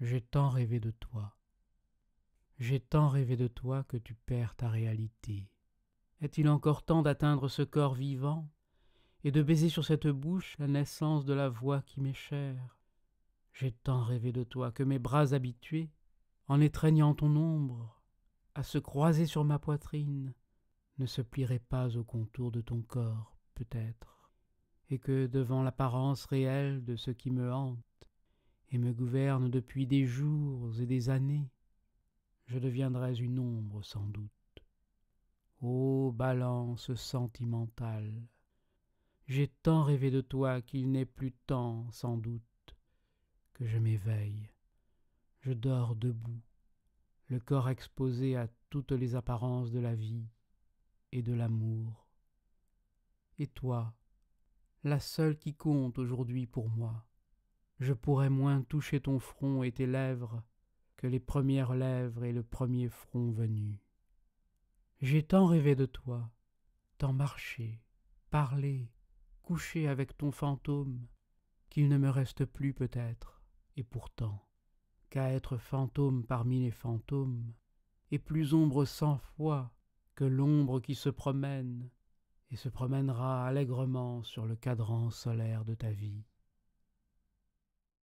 J'ai tant rêvé de toi. J'ai tant rêvé de toi que tu perds ta réalité. Est-il encore temps d'atteindre ce corps vivant et de baiser sur cette bouche la naissance de la voix qui m'est chère J'ai tant rêvé de toi que mes bras habitués, en étreignant ton ombre, à se croiser sur ma poitrine, ne se plieraient pas au contour de ton corps, peut-être, et que devant l'apparence réelle de ce qui me hante, et me gouverne depuis des jours et des années, je deviendrais une ombre sans doute. Ô balance sentimentale, j'ai tant rêvé de toi qu'il n'est plus temps, sans doute, que je m'éveille. Je dors debout, le corps exposé à toutes les apparences de la vie et de l'amour. Et toi, la seule qui compte aujourd'hui pour moi, je pourrais moins toucher ton front et tes lèvres que les premières lèvres et le premier front venu. J'ai tant rêvé de toi, tant marché, parlé, couché avec ton fantôme, qu'il ne me reste plus peut-être, et pourtant, qu'à être fantôme parmi les fantômes, et plus ombre cent fois que l'ombre qui se promène, et se promènera allègrement sur le cadran solaire de ta vie.